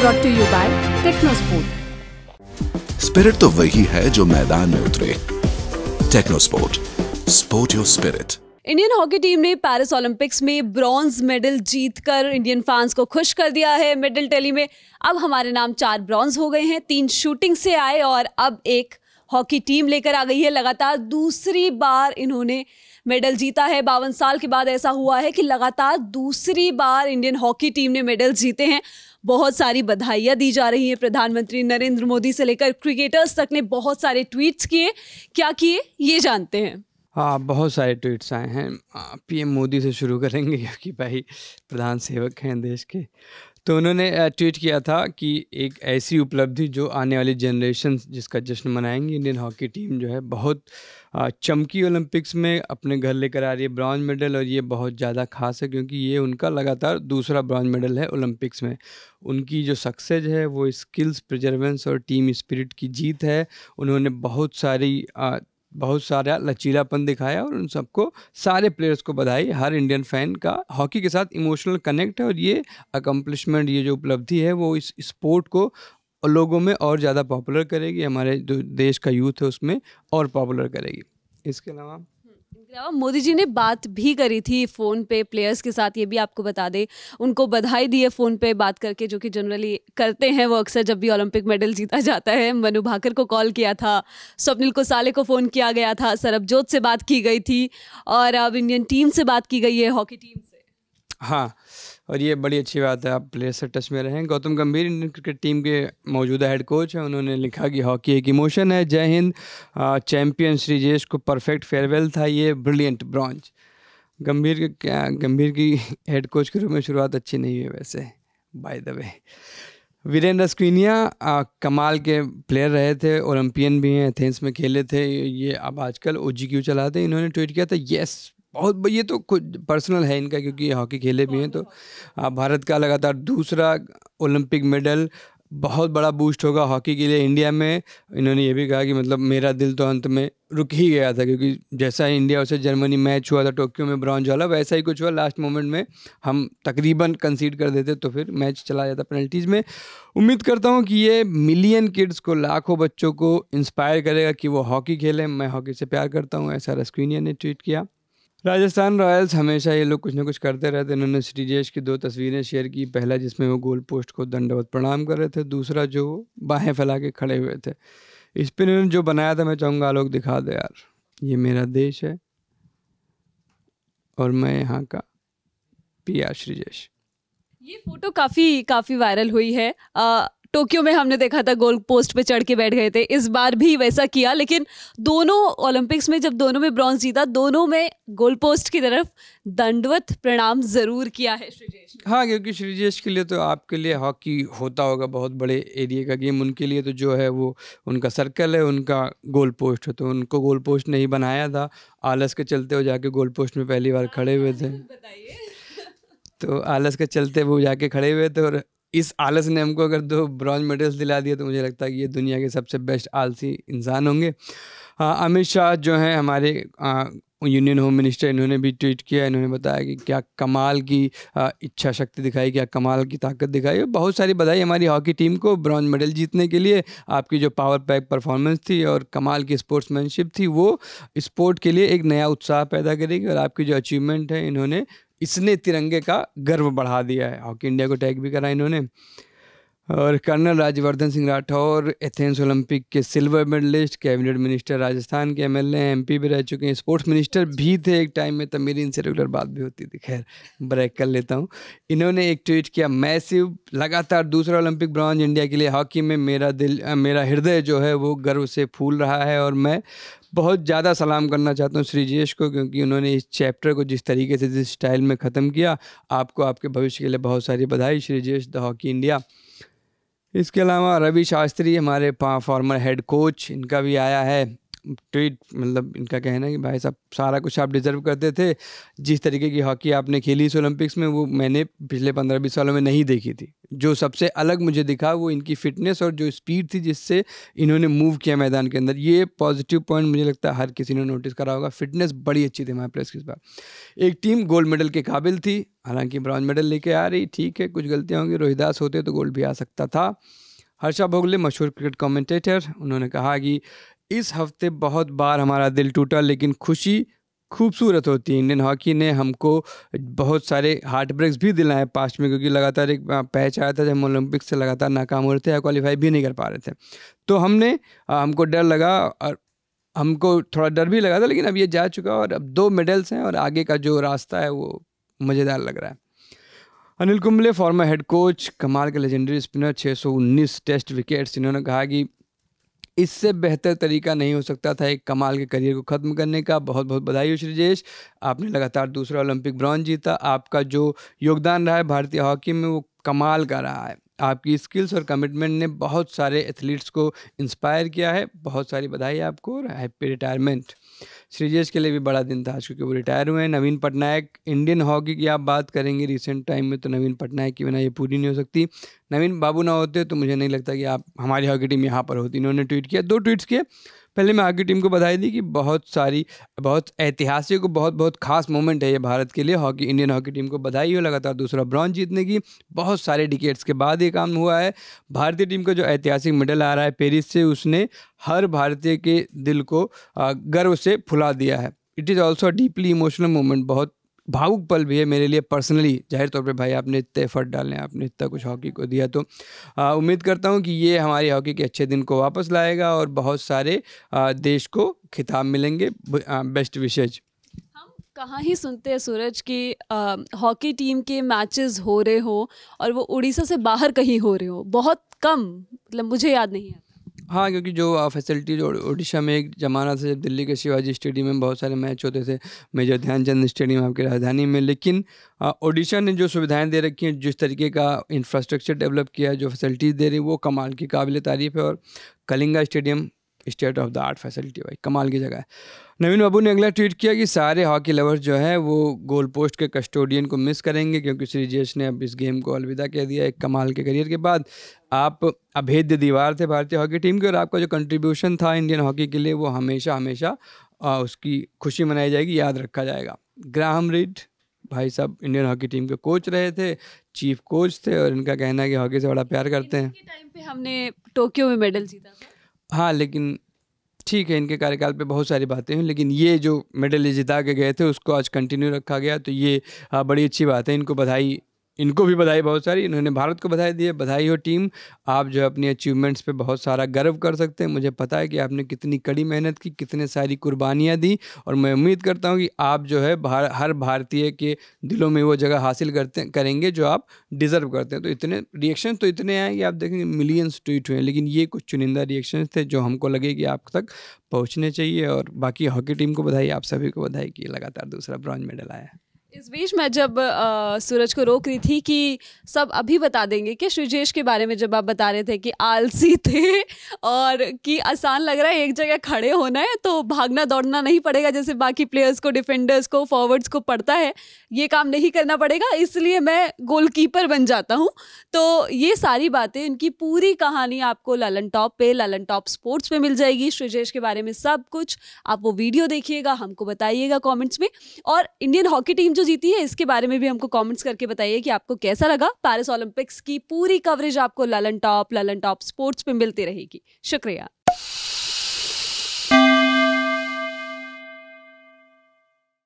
Brought to you by Technosport spirit तो वही है जो मैदान में उतरे Technosport sport your spirit Indian hockey team ने पेरिस ओलंपिक्स में ब्रॉन्ज मेडल जीतकर इंडियन फैंस को खुश कर दिया है मेडल टैली में अब हमारे नाम चार ब्रॉन्ज हो गए हैं तीन शूटिंग से आए और अब एक हॉकी टीम लेकर आ गई है लगातार दूसरी बार इन्होंने मेडल जीता है बावन साल के बाद ऐसा हुआ है कि लगातार दूसरी बार इंडियन हॉकी टीम ने मेडल जीते हैं बहुत सारी बधाइयाँ दी जा रही हैं प्रधानमंत्री नरेंद्र मोदी से लेकर क्रिकेटर्स तक ने बहुत सारे ट्वीट्स किए क्या किए ये जानते हैं हाँ बहुत सारे ट्वीट्स आए हैं पीएम मोदी से शुरू करेंगे क्योंकि भाई प्रधान सेवक हैं देश के तो उन्होंने ट्वीट किया था कि एक ऐसी उपलब्धि जो आने वाली जनरेशन जिसका जश्न मनाएंगे इंडियन हॉकी टीम जो है बहुत चमकी ओलंपिक्स में अपने घर लेकर आ रही है ब्रॉन्ज मेडल और ये बहुत ज़्यादा खास है क्योंकि ये उनका लगातार दूसरा ब्रॉन्ज मेडल है ओलंपिक्स में उनकी जो सक्सेस है वो स्किल्स प्रिजर्वेंस और टीम स्पिरिट की जीत है उन्होंने बहुत सारी बहुत सारा लचीलापन दिखाया और उन सबको सारे प्लेयर्स को बधाई हर इंडियन फैन का हॉकी के साथ इमोशनल कनेक्ट है और ये अकम्पलिशमेंट ये जो उपलब्धि है वो इस स्पोर्ट को लोगों में और ज़्यादा पॉपुलर करेगी हमारे जो देश का यूथ है उसमें और पॉपुलर करेगी इसके अलावा इसके अलावा मोदी जी ने बात भी करी थी फ़ोन पे प्लेयर्स के साथ ये भी आपको बता दें उनको बधाई दी है फ़ोन पे बात करके जो कि जनरली करते हैं वो अक्सर जब भी ओलंपिक मेडल जीता जाता है मनु भाकर को कॉल किया था स्वप्निल कोसाले को फ़ोन किया गया था सरबजोत से बात की गई थी और अब इंडियन टीम से बात की गई है हॉकी टीम हाँ, और ये बड़ी अच्छी बात है आप प्लेयर से टच में रहें। गौतम गंभीर इंडियन क्रिकेट टीम के मौजूदा हेड कोच हैं। उन्होंने लिखा कि हॉकी एक इमोशन है। जय हिंद चैम्पियन श्रीजेश को परफेक्ट फेयरवेल था ये ब्रिलियंट ब्रॉन्ज। गंभीर के क्या गंभीर की हेड कोच के रूप में शुरुआत अच्छी नहीं हुई वैसे बाय द वे। वीरेंद्र स्क्रीनिया कमाल के प्लेयर रहे थे, ओलंपियन भी हैं, एथेंस में खेले थे। ये अब आजकल क्यू चलाते हैं। इन्होंने ट्वीट किया था, "यस बहुत ये तो कुछ पर्सनल है इनका क्योंकि हॉकी खेले भी हैं तो हाँ, हाँ। हाँ, भारत का लगातार दूसरा ओलंपिक मेडल बहुत बड़ा बूस्ट होगा हॉकी के लिए इंडिया में इन्होंने ये भी कहा कि मतलब मेरा दिल तो अंत में रुक ही गया था क्योंकि जैसा इंडिया उसे जर्मनी मैच हुआ था टोक्यो में ब्रॉन्ज वाला वैसा ही कुछ हुआ लास्ट मोमेंट में हम तकरीबन कंसीड कर देते तो फिर मैच चला जाता पेनल्टीज़ में उम्मीद करता हूँ कि ये मिलियन किड्स को लाखों बच्चों को इंस्पायर करेगा कि वो हॉकी खेलें मैं हॉकी से प्यार करता हूँ ऐसा रस्क्विनिया ने ट्वीट किया राजस्थान रॉयल्स हमेशा ये लोग कुछ ना कुछ करते रहते इन्होंने श्रीजेश की दो तस्वीरें शेयर की पहला जिसमें वो गोल पोस्ट को दंडवत प्रणाम कर रहे थे दूसरा जो बाहें फैला के खड़े हुए थे इस पर इन्होंने जो बनाया था मैं चाहूँगा लोग दिखा दे यार ये मेरा देश है और मैं यहाँ का पिया श्रीजेश ये फोटो काफ़ी काफ़ी वायरल हुई है आ, टोक्यो में हमने देखा था गोल पोस्ट पे चढ़ के बैठ गए थे इस बार भी वैसा किया लेकिन दोनों ओलंपिक्स में जब दोनों में ब्रॉन्ज जीता दोनों में गोल पोस्ट की तरफ दंडवत प्रणाम जरूर किया है श्रीजेश हाँ क्योंकि श्रीजेश के लिए तो आपके लिए हॉकी होता होगा बहुत बड़े एरिए का गेम उनके लिए तो जो है वो उनका सर्कल है उनका गोल पोस्ट है तो उनको गोल पोस्ट नहीं बनाया था आलस के चलते वो जाके गोल पोस्ट में पहली बार खड़े हुए थे तो आलस के चलते वो जाके खड़े हुए थे और इस आलस ने हमको अगर दो ब्रॉन्ज मेडल्स दिला दिए तो मुझे लगता है कि ये दुनिया के सबसे बेस्ट आलसी इंसान होंगे हाँ, अमित शाह जो हैं हमारे आ, यूनियन होम मिनिस्टर इन्होंने भी ट्वीट किया इन्होंने बताया कि क्या कमाल की इच्छा शक्ति दिखाई क्या कमाल की ताकत दिखाई बहुत सारी बधाई हमारी हॉकी टीम को ब्रॉन्ज मेडल जीतने के लिए आपकी जो पावर पैक परफॉर्मेंस थी और कमाल की स्पोर्ट्समैनशिप थी वो स्पोर्ट के लिए एक नया उत्साह पैदा करेगी और आपकी जो अचीवमेंट है इन्होंने इसने तिरंगे का गर्व बढ़ा दिया है हॉकी इंडिया को टैग भी करा इन्होंने और colonel Rajyavardhan Singh Rathore Athens Olympic के silver medalist cabinet minister Rajasthan के एमएलए एमपी भी रह चुके हैं स्पोर्ट्स मिनिस्टर भी थे एक टाइम में तब मेरी इनसे रेगुलर बात भी होती थी खैर ब्रेक कर लेता हूँ इन्होंने एक ट्वीट किया मैसिव लगातार दूसरा ओलंपिक ब्रॉन्ज इंडिया के लिए हॉकी में मेरा दिल मेरा हृदय जो है वो गर्व से फूल रहा है और मैं बहुत ज़्यादा सलाम करना चाहता हूँ श्री जेश को क्योंकि उन्होंने इस चैप्टर को जिस तरीके से जिस स्टाइल में ख़त्म किया आपको आपके भविष्य के लिए बहुत सारी बधाई श्री जेश द हॉकी इंडिया इसके अलावा रवि शास्त्री हमारे फॉर्मर हेड कोच इनका भी आया है ट्वीट मतलब इनका कहना है कि भाई साहब सारा कुछ आप डिज़र्व करते थे जिस तरीके की हॉकी आपने खेली इस ओलंपिक्स में वो मैंने पिछले पंद्रह बीस सालों में नहीं देखी थी जो सबसे अलग मुझे दिखा वो इनकी फिटनेस और जो स्पीड थी जिससे इन्होंने मूव किया मैदान के अंदर ये पॉजिटिव पॉइंट मुझे लगता है हर किसी ने नोटिस करा होगा फिटनेस बड़ी अच्छी थी हमारे प्लेस इस बार एक टीम गोल्ड मेडल के काबिल थी हालांकि ब्रॉन्ज मेडल लेके आ रही ठीक है कुछ गलतियाँ होंगी रोहिदास होते तो गोल्ड भी आ सकता था हर्षा भोगले मशहूर क्रिकेट कमेंटेटर उन्होंने कहा कि इस हफ्ते बहुत बार हमारा दिल टूटा लेकिन खुशी खूबसूरत होती है इंडियन हॉकी ने हमको बहुत सारे हार्ट ब्रेक्स भी दिलाए पास्ट में क्योंकि लगातार एक हाँ, पैच आया था जब हम ओलंपिक से लगातार नाकाम हो रहे थे या क्वालिफाई भी नहीं कर पा रहे थे तो हमने हाँ, हमको डर लगा और हमको थोड़ा डर भी लगा था लेकिन अब ये जा चुका और अब दो मेडल्स हैं और आगे का जो रास्ता है वो मज़ेदार लग रहा है Anil Kumble former head coach कमाल के लेजेंडरी स्पिनर 619 टेस्ट विकेट्स इन्होंने कहा कि इससे बेहतर तरीका नहीं हो सकता था एक कमाल के करियर को ख़त्म करने का बहुत बहुत बधाई हो श्रीजेश आपने लगातार दूसरा ओलंपिक ब्रॉन्ज जीता आपका जो योगदान रहा है भारतीय हॉकी में वो कमाल का रहा है आपकी स्किल्स और कमिटमेंट ने बहुत सारे एथलीट्स को इंस्पायर किया है बहुत सारी बधाई आपको और हैप्पी रिटायरमेंट श्रीजेश के लिए भी बड़ा दिन था आज क्योंकि वो रिटायर हुए हैं नवीन पटनायक इंडियन हॉकी की आप बात करेंगे रिसेंट टाइम में तो नवीन पटनायक की बिना ये पूरी नहीं हो सकती नवीन बाबू ना होते तो मुझे नहीं लगता कि आप हमारी हॉकी टीम यहाँ पर होती इन्होंने ट्वीट किया दो ट्वीट्स किए पहले मैं हॉकी टीम को बधाई दी कि बहुत सारी बहुत ऐतिहासिक बहुत बहुत खास मोमेंट है ये भारत के लिए हॉकी इंडियन हॉकी टीम को बधाई हो लगातार दूसरा ब्रॉन्ज जीतने की बहुत सारे डिकेट्स के बाद ये काम हुआ है भारतीय टीम का जो ऐतिहासिक मेडल आ रहा है पेरिस से उसने हर भारतीय के दिल को गर्व से फुला दिया है it is also deeply emotional moment बहुत भावुक पल भी है मेरे लिए पर्सनली जाहिर तौर पे भाई आपने इतने एफर्ट डाले आपने इतना कुछ हॉकी को दिया तो उम्मीद करता हूँ कि ये हमारी हॉकी के अच्छे दिन को वापस लाएगा और बहुत सारे आ, देश को खिताब मिलेंगे बेस्ट विशेज कहाँ ही सुनते हैं सूरज कि हॉकी टीम के मैचेस हो रहे हो और वो उड़ीसा से बाहर कहीं हो रहे हो बहुत कम मतलब मुझे याद नहीं है हाँ क्योंकि जो फैसिलिटीज ओडिशा में एक ज़माना था जब दिल्ली के शिवाजी स्टेडियम में बहुत सारे मैच होते थे मेजर ध्यानचंद स्टेडियम आपकी राजधानी में लेकिन ओडिशा ने जो सुविधाएं दे रखी हैं जिस तरीके का इंफ्रास्ट्रक्चर डेवलप किया जो फैसिलिटीज़ दे रही वो कमाल की काबिल तारीफ़ है और Kalinga stadium state of the art facility भाई कमाल की जगह है नवीन बाबू ने अगला ट्वीट किया कि सारे हॉकी लवर्स जो है वो गोल पोस्ट के कस्टोडियन को मिस करेंगे क्योंकि श्री जेश ने अब इस गेम को अलविदा कह दिया एक कमाल के करियर के बाद आप अभेद्य दीवार थे भारतीय हॉकी टीम के और आपका जो कंट्रीब्यूशन था इंडियन हॉकी के लिए वो हमेशा हमेशा उसकी खुशी मनाई जाएगी याद रखा जाएगा ग्राहम रिड भाई साहब इंडियन हॉकी टीम के कोच रहे थे चीफ कोच थे और इनका कहना है कि हॉकी से बड़ा प्यार करते हैं टाइम पे हमने टोक्यो में मेडल जीता हाँ लेकिन ठीक है इनके कार्यकाल पे बहुत सारी बातें हैं लेकिन ये जो मेडल जिता के गए थे उसको आज कंटिन्यू रखा गया तो ये हाँ, बड़ी अच्छी बात है इनको बधाई इनको भी बधाई बहुत सारी इन्होंने भारत को बधाई दी है बधाई हो टीम आप जो अपनी अचीवमेंट्स पे बहुत सारा गर्व कर सकते हैं मुझे पता है कि आपने कितनी कड़ी मेहनत की कितने सारी कुर्बानियाँ दी और मैं उम्मीद करता हूँ कि आप जो है भार, हर भारतीय के दिलों में वो जगह हासिल करते करेंगे जो आप डिज़र्व करते हैं तो इतने रिएक्शन तो इतने आए कि आप देखेंगे मिलियंस ट्वीट हुए लेकिन ये कुछ चुनिंदा रिएक्शन थे जो हमको लगे कि आप तक पहुँचने चाहिए और बाकी हॉकी टीम को बधाई आप सभी को बधाई कि लगातार दूसरा ब्रॉन्ज मेडल आया है इस बीच मैं जब आ, सूरज को रोक रही थी कि सब अभी बता देंगे कि श्रीजेश के बारे में जब आप बता रहे थे कि आलसी थे और कि आसान लग रहा है एक जगह खड़े होना है तो भागना दौड़ना नहीं पड़ेगा जैसे बाकी प्लेयर्स को डिफेंडर्स को फॉरवर्ड्स को पड़ता है ये काम नहीं करना पड़ेगा इसलिए मैं गोलकीपर बन जाता हूँ तो ये सारी बातें इनकी पूरी कहानी आपको ललन टॉप पर ललन टॉप स्पोर्ट्स पर मिल जाएगी श्रीजेश के बारे में सब कुछ आप वो वीडियो देखिएगा हमको बताइएगा कॉमेंट्स में और इंडियन हॉकी टीम जो जीती है इसके बारे में भी हमको कमेंट्स करके बताइए कि आपको कैसा लगा पैरिस ओलंपिक्स की पूरी कवरेज आपको Lallantop Lallantop sports पे मिलती रहेगी शुक्रिया